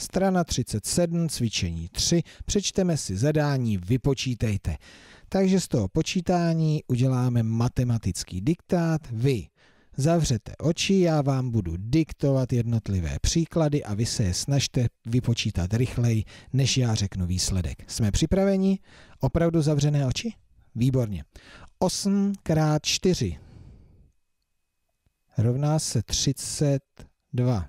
Strana 37, cvičení 3, přečteme si zadání, vypočítejte. Takže z toho počítání uděláme matematický diktát. Vy zavřete oči, já vám budu diktovat jednotlivé příklady a vy se je snažte vypočítat rychleji, než já řeknu výsledek. Jsme připraveni? Opravdu zavřené oči? Výborně. 8 x 4 rovná se 32.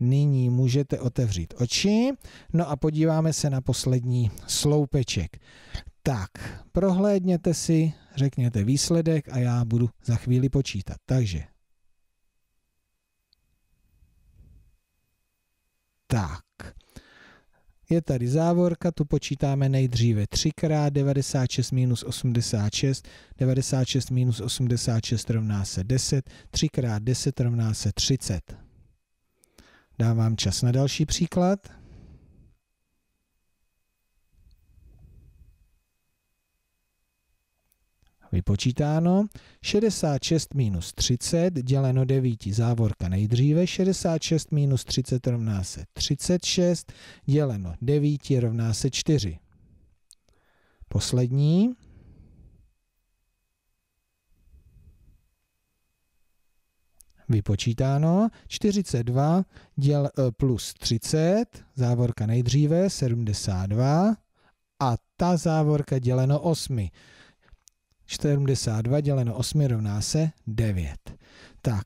nyní můžete otevřít oči. No a podíváme se na poslední sloupeček. Tak, prohlédněte si, řekněte výsledek a já budu za chvíli počítat. Takže. Tak. Je tady závorka, tu počítáme nejdříve 3 x 96 minus 86, 96 minus 86 rovná se 10, 3 x 10 rovná se 30. Dávám čas na další příklad. Vypočítáno 66 minus 30 děleno 9 závorka nejdříve, 66 minus 30 rovná se 36, děleno 9 rovná se 4. Poslední vypočítáno. 42 děl e, plus 30, závorka nejdříve, 72 a ta závorka děleno 8. 72 děleno 8 rovná se 9. Tak,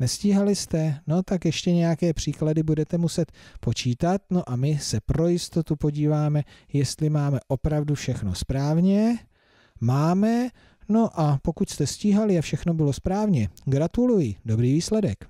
nestíhali jste? No tak ještě nějaké příklady budete muset počítat. No a my se pro jistotu podíváme, jestli máme opravdu všechno správně. Máme, No a pokud jste stíhali a všechno bylo správně, gratuluji, dobrý výsledek.